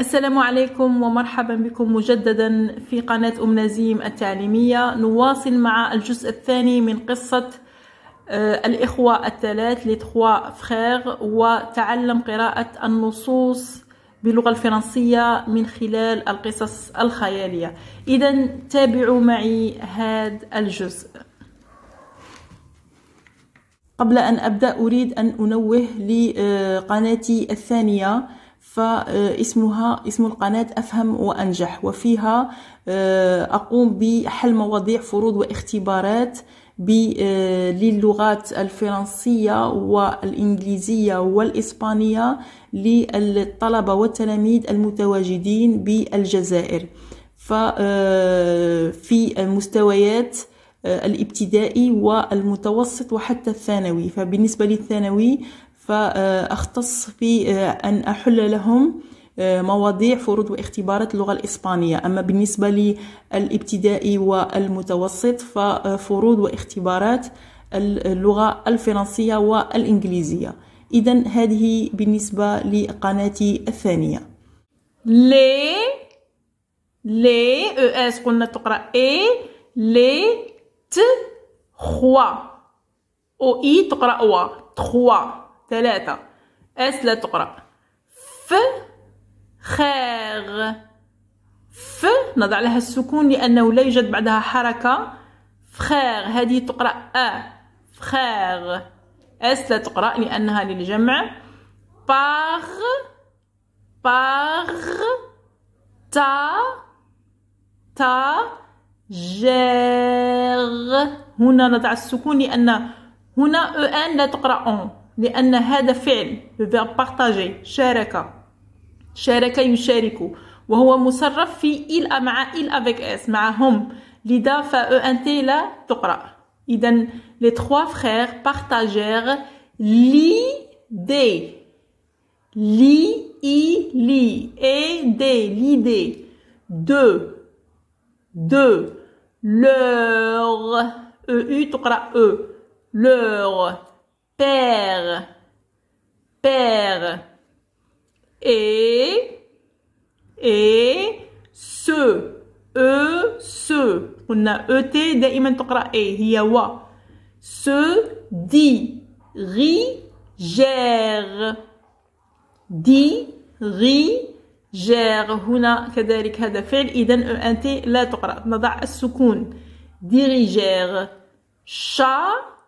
السلام عليكم ومرحبا بكم مجددا في قناة أم نزيم التعليمية نواصل مع الجزء الثاني من قصة آه، الإخوة الثلاث لتخوا فخير وتعلم قراءة النصوص باللغة الفرنسية من خلال القصص الخيالية إذا تابعوا معي هذا الجزء قبل أن أبدأ أريد أن أنوه لقناتي الثانية فاسمها اسم القناة أفهم وأنجح وفيها آه، أقوم بحل مواضيع فروض واختبارات آه، للغات الفرنسية والإنجليزية والإسبانية للطلبة والتلاميذ المتواجدين بالجزائر آه، في مستويات الابتدائي والمتوسط وحتى الثانوي فبالنسبة للثانوي فأختص في آه، أن أحل لهم آه، مواضيع فروض واختبارات اللغة الإسبانية أما بالنسبة للابتدائي والمتوسط ففروض واختبارات اللغة الفرنسية والإنجليزية إذا هذه بالنسبة لقناتي الثانية لي لي او اس قلنا تقرا اي لي ت خوا او اي تقرا وا تخوا ثلاثة اس لا تقرأ ف خاغ ف نضع لها السكون لأنه لا يوجد بعدها حركة فخاغ هذه تقرأ أ فخاغ اس لا تقرأ لأنها للجمع باغ باغ تا تا جاغ هنا نضع السكون لأن هنا ا ان لا تقرأ اون لأن هذا فعل فيرب بارتاجي شارك شارك يشارك وهو مصرف في إل مع إل أفيك إس مع هم لذا فا أو أن تي لا تقرأ إذا لي تخوا فخيغ بارتاجيغ لي دي لي إي لي إي دي لي دي دو دو لوغ أو إي تقرأ أو e. لور père, père, et, et, ce, e, ce, e. قلنا et دائما تقرأ اي هي و, se dirigère, dirigère, هنا كذلك هذا فعل إذا أو أن تي e لا تقرأ نضع السكون dirigère, chat,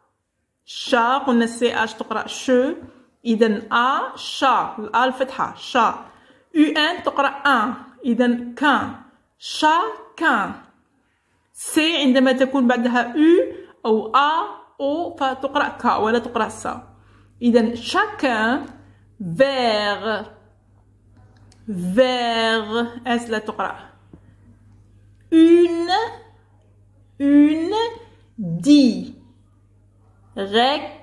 شا قلنا السي اش تقرا شو اذا ا شا الأ الفتحه شا يو ان تقرا ان اذا كان شا كان سي عندما تكون بعدها او او ا او فتقرا كا ولا تقرا سا اذا شاكان فيغ فيغ اس لا تقرا اون اون دي ريكسيون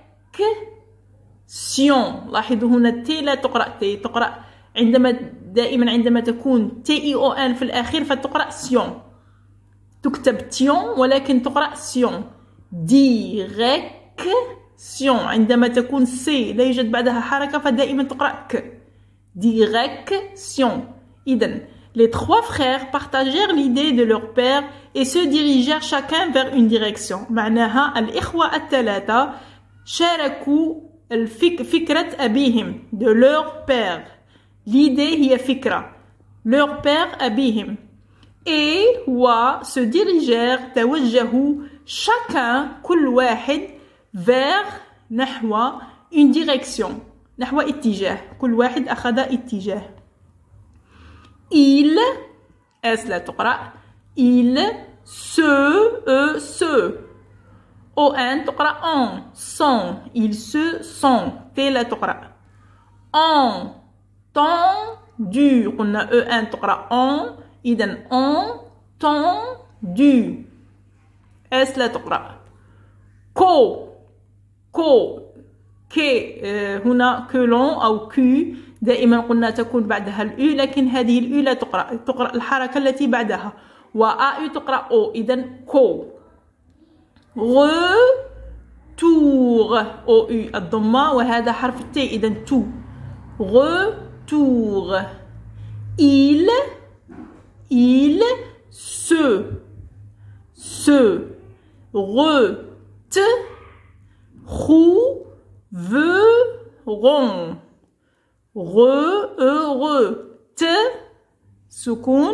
لاحظوا هنا تي لا تقرأ تي تقرأ عندما دائما عندما تكون تي اي او ان في الأخير فتقرأ سيون تكتب تيون ولكن تقرأ سيون سيون عندما تكون سي لا يوجد بعدها حركة فدائما تقرأ ك سيون إذا Les trois frères partagèrent l'idée de leur père et se dirigèrent chacun vers une direction. معناها الإخوة الثلاثة شاركوا فكرة أبيهم de leur père. L'idée هي فكرة. Leur père abihim. Et wa se dirigèrent توجهوا chacun كل vers نحو une direction. نحو اتجاه. كل واحد أخذ اتجاه il, est la tora, il, se, e, se. O, n, tora, on, son, il se, son, t, la tora. En, ton, du, on a, e, un tora, on, idem, en, ton, du, est la tora. Co co que euh, on a, que l'on, ou que, دائما قلنا تكون بعدها الأو لكن هذه الأولى تقرأ تقرأ الحركة التي بعدها و اي تقرأ أو إذا كو تور أو أو الضمة وهذا حرف التي إذا تو تور إيل إيل سو سو غوت خو فو غون غو غو ت سكون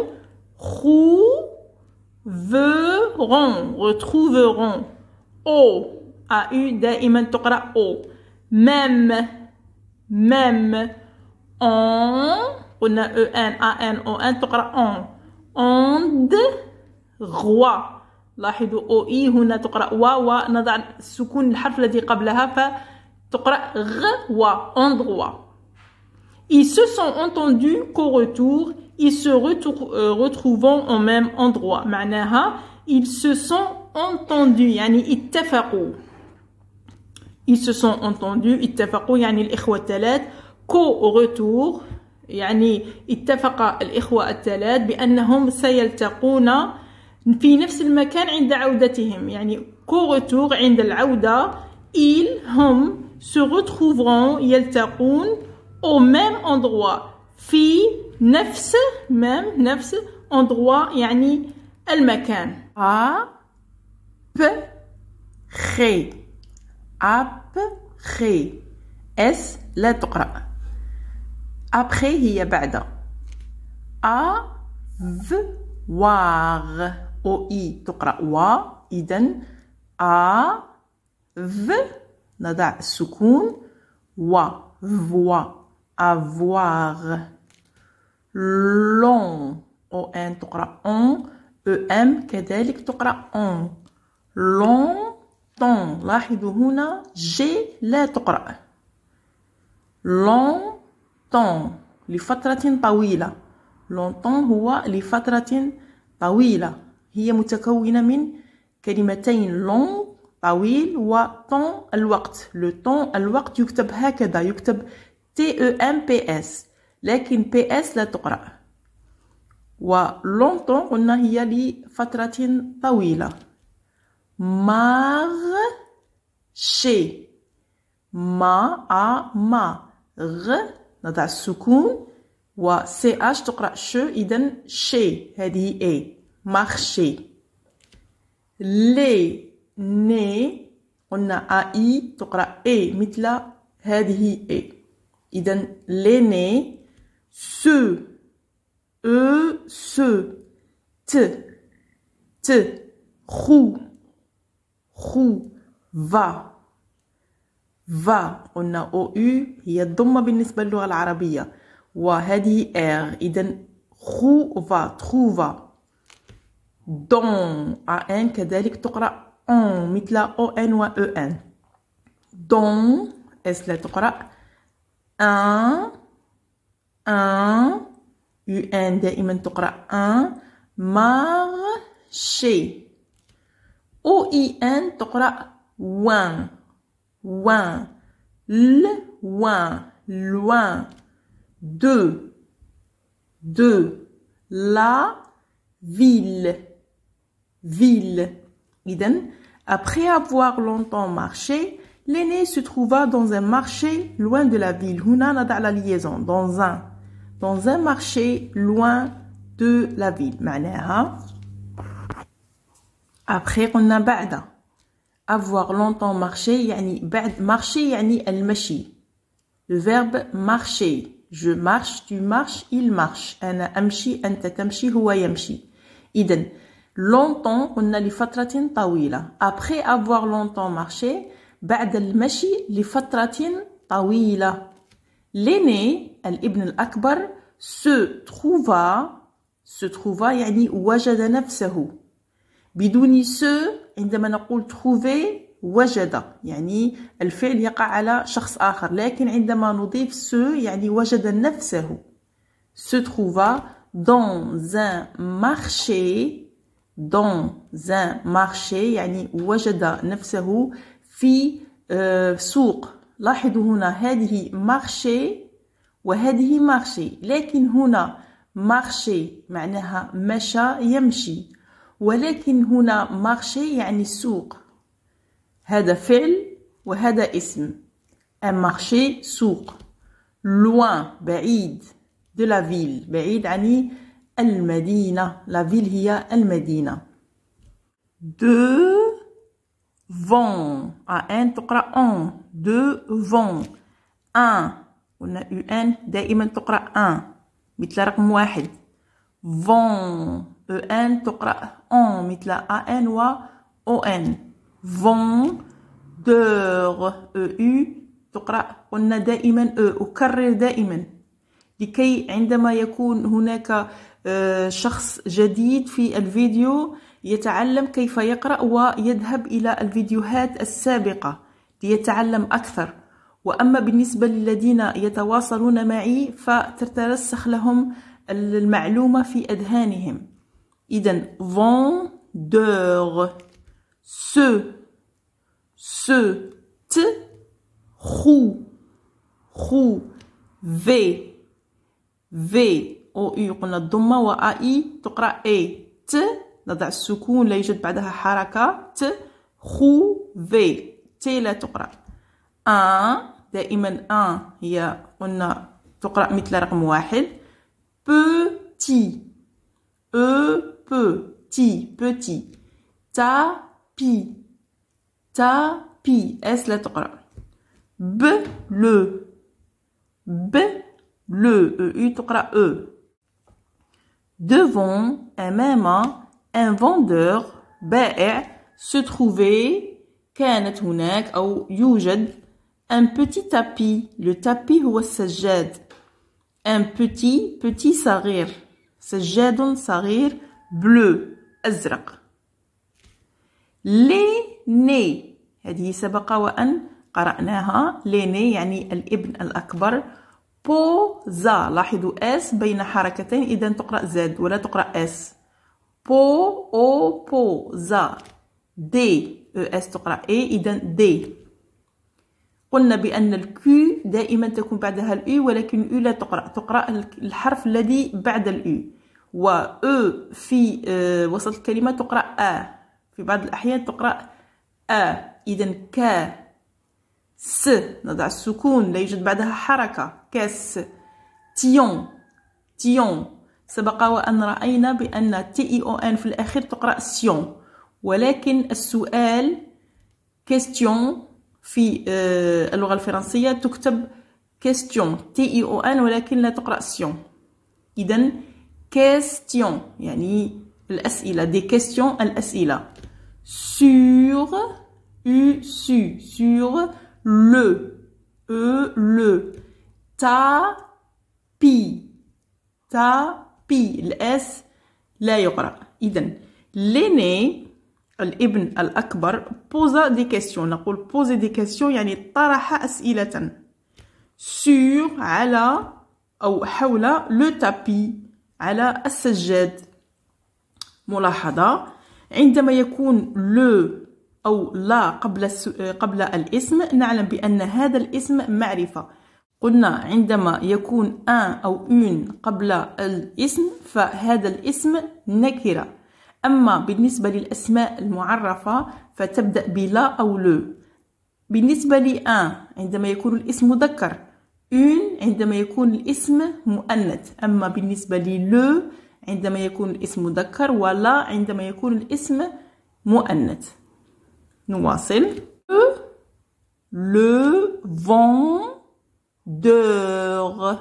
خو veront retrouveront او ا u دائما تقرا او ميم ميم on قلنا او ان ا ان او ان تقرا on اوند غوا لاحظوا او اي هنا تقرا وا و نضع السكون الحرف الذي قبلها فتقرا غوا اندغوا Ils se sont entendus qu'au retour, ils se euh, retrouveront au même endroit. معناها ils se sont entendus يعني اتفقوا ils se sont entendus اتفقوا يعني ils qu'au retour يعني اتفق sont الثلاث ils سيلتقون في نفس qu'au retour ils hum, se retrouveront au même endroit في نفس même نفس endroit يعني المكان p après s لا تقرأ après هي بعد avoir او اي تقرأ و ا ف نضع السكون و فوا avoir long او ان تقرا اون او ام كذلك تقرا اون لون طون لاحظوا هنا جي لا تقرا لون طون لفترة طويلة لونطون هو لفترة طويلة هي متكونة من كلمتين لون طويل وطون الوقت لو طون الوقت يكتب هكذا يكتب تي او ام بي اس لكن بي اس لا تقرأ و لونتون قلنا هي لفترة طويلة ماغ شي ما ا ما غ نضع السكون و سي اش تقرا شو اذا شي هذه اي مارشي لي ني قلنا ا اي e، تقرا اي مثل هذه اي إذا ليني سو أو سو ت ت خو خو فا فا قلنا او أو هي الضمه بالنسبه للغه العربيه وهذه ار اذا خو فا تخو فا دون ان كذلك تقرا اون مثل او ان و او ان دون اس لا تقرا un, un, UN دائما un, marché. OIN i n loin, loin, loin, de, de, la ville, ville. Après avoir longtemps marché, L'aîné se trouva dans un marché loin de la ville, a la liaison, dans un, dans un marché loin de la ville. Après, on a ba'da. Avoir longtemps marché, yani, marcher, yani, el mashi Le verbe marcher. Je marche, tu marches, il marche. Ana amshi, anta tamshi, huwa yamshi. Iden. Longtemps, on a les fatratin tawila. Après avoir longtemps marché, بعد المشي لفترة طويلة ليني الابن الأكبر سو تخوفا سو تخوفا يعني وجد نفسه بدون سو عندما نقول تخوفي وجد يعني الفعل يقع على شخص آخر لكن عندما نضيف سو يعني وجد نفسه سو تخوفا dans un marché dans un marché يعني وجد نفسه في آه، سوق لاحظوا هنا هذه مارشي وهذه مارشي لكن هنا مارشي معناها مشى يمشي ولكن هنا مارشي يعني السوق هذا فعل وهذا اسم ان مارشي سوق لوان بعيد دو لا فيل بعيد عن يعني المدينة لا فيل هي المدينة دو vont à ان تقرأ on deux vont un قلنا un دائما تقرأ un مثل رقم واحد vont ان e تقرأ on مثل an و on vont دور eu تقرأ قلنا دائما e أكرر دائما لكي عندما يكون هناك آه، شخص جديد في الفيديو يتعلم كيف يقرأ ويذهب إلى الفيديوهات السابقة ليتعلم أكثر وأما بالنسبة للذين يتواصلون معي فتترسخ لهم المعلومة في أذهانهم إذا vendeur ce ce t خو خو v v او اي قلنا الضمه و اي تقرا اي ت نضع السكون لا يوجد بعدها حركة ت خو في تي لا تقرأ أن دائما أن هي قلنا تقرأ مثل رقم واحد بو تي أو بو تي بو تي تا بي تا بي اس لا تقرأ ب لو ب لو أو تقرأ أو devant أمام un vendeur بائع e, se trouvait كانت هناك أو يوجد un petit tapis le tapis هو السجاد un petit petit صغير سجاد صغير bleu أزرق لي ني هذه سبق وأن قرأناها لي ني يعني الابن الأكبر بوزا لاحظوا اس بين حركتين إذا تقرأ زاد ولا تقرأ اس بو أو بو زا دي اس تقرأ اي إذا دي قلنا بأن الكو دائما تكون بعدها الإي ولكن الإي لا تقرأ تقرأ الحرف الذي بعد الإي و أو e في آه، وسط الكلمة تقرأ أ في بعض الأحيان تقرأ أ إذا ك س نضع السكون لا يوجد بعدها حركة كاس تيون تيون سبق وأن رأينا بأن تي إي أو إن في الأخير تقرأ سيون ولكن السؤال كيستيون في آه، اللغة الفرنسية تكتب كيستيون تي إي أو إن ولكن لا تقرأ سيون إذا كيستيون يعني الأسئلة دي كيستيون الأسئلة sur u su sur le e le tapis tapis بي الأس لا يقرأ إذا ليني الابن الأكبر بوزا دي كيسيون نقول بوزي دي كيسيون يعني طرح أسئلة سور على أو حول لو تابي على السجاد ملاحظة عندما يكون لو أو لا قبل, قبل الاسم نعلم بأن هذا الاسم معرفة قلنا عندما يكون ان أو اون قبل الاسم فهذا الاسم نكرة أما بالنسبة للأسماء المعرفة فتبدأ بلا أو لو بالنسبة ان عندما يكون الاسم مذكر اون عندما يكون الاسم مؤنث أما بالنسبة لو عندما يكون الاسم مذكر ولا عندما يكون الاسم مؤنث نواصل لو فون دور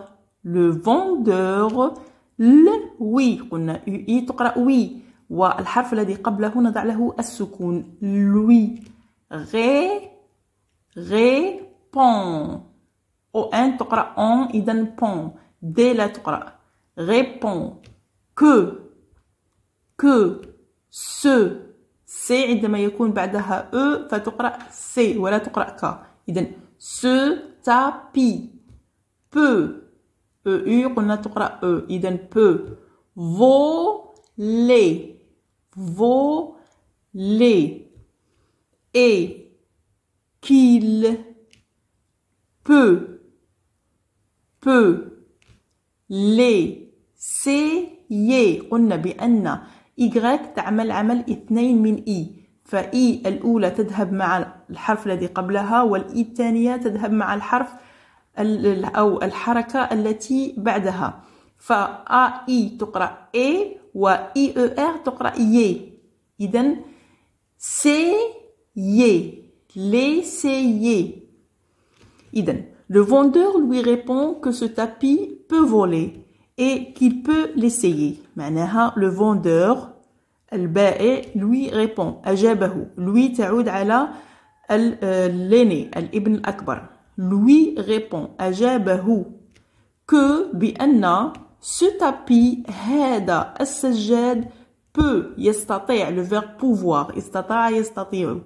لو فوندور ل وي قلنا يو اي تقرا وي والحرف الذي قبله نضع له السكون لوي غي غي بون او ان تقرا اون اذا بون دي لا تقرا غي بون كو كو سو سي عندما يكون بعدها او فتقرا سي ولا تقرا كا اذا سو تابي بو او او قلنا تقرا او اذا بو فو لي فو لي اي كيل بو بو لي سي يي قلنا بان إيغريك تعمل عمل اثنين من إي e. فإي الأولى تذهب مع الحرف الذي قبلها والإي الثانية تذهب مع الحرف أو الحركة التي بعدها فآ إي تقرأ إي و اي أو إر تقرأ إي إذا سي إي لي سي يي إذا Le vendeur lui répond que ce tapis peut voler et qu'il peut l'essayer. معناها le vendeur البائع لوي ريبون أجابه لوي تعود على الليني آه، الابن الأكبر لوي ريبون أجابه كو بأن سو تابي هذا السجاد بو يستطيع لو verbe pouvoir استطاع يستطيع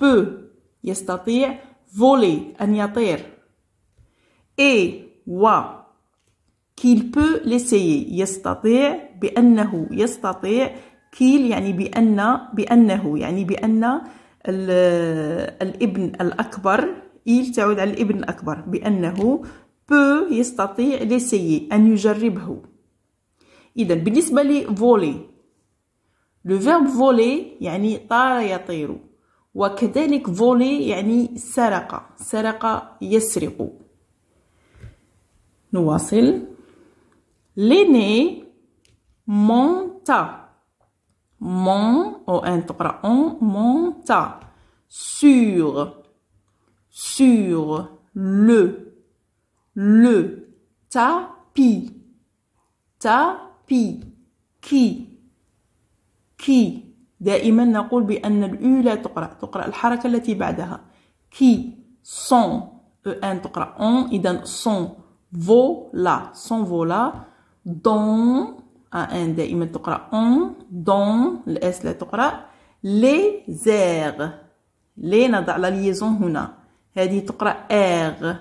بو يستطيع فولي أن يطير اي و كيل بو ليسيي يستطيع بأنه يستطيع كيل يعني بأن بأنه يعني بأن الابن الأكبر إيل تعود على الابن الأكبر بأنه بو يستطيع لسي أن يجربه إذا بالنسبة لي فولي لو فيرب فولي يعني طار يطير وكذلك فولي يعني سرق سرق يسرق نواصل ليني مونتا مون او ان تقرا اون مون تا لو لو تا بي تا بي كي كي دائما نقول بأن الأولى تقرأ تقرأ الحركة التي بعدها كي سون او ان تقرأ اون إذا سون فولا سون فولا دون ان دائما تقرا اون دون الاس لا تقرا لي زير لي نضع لا ليزون هنا هذه تقرا اغ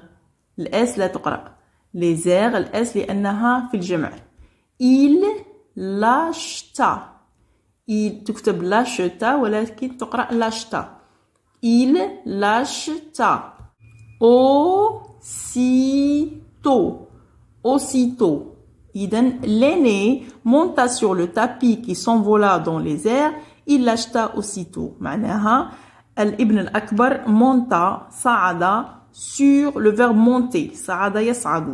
الاس لا تقرا لي زير الاس لانها في الجمع il لاشتا il تكتب لاشتا ولكن تقرا لاشتا il لاشتا او سي تو او سي تو Iden, l'aîné monta sur le tapis qui s'envola dans les airs, il l'acheta aussitôt. Manaha, l'Ibn al-Akbar monta, sa'ada, sur le verbe monter, sa'ada yas'adu.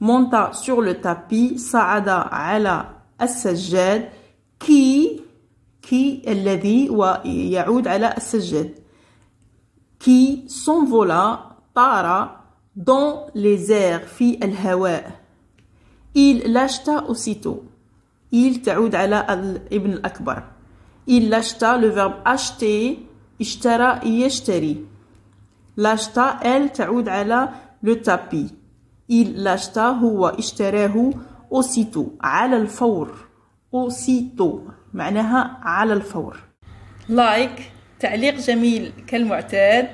Monta sur le tapis, sa'ada ala as-sajjad, qui, qui, alladhi wa yaoud ala as-sajjad, qui s'envola, para, dans les airs, fi al-hawa' il l'acheta aussitôt. Il تعود على الابن الأكبر. Il l'acheta, le verbe acheter, اشترى, يشتري. L'acheta, elle تعود على le tapis. Il l'acheta, هو اشتراه aussitôt, على الفور. aussitôt معناها على الفور. لايك like, تعليق جميل كالمعتاد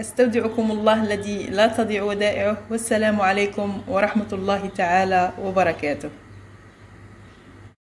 استودعكم الله الذي لا تضيع ودائعه والسلام عليكم ورحمه الله تعالى وبركاته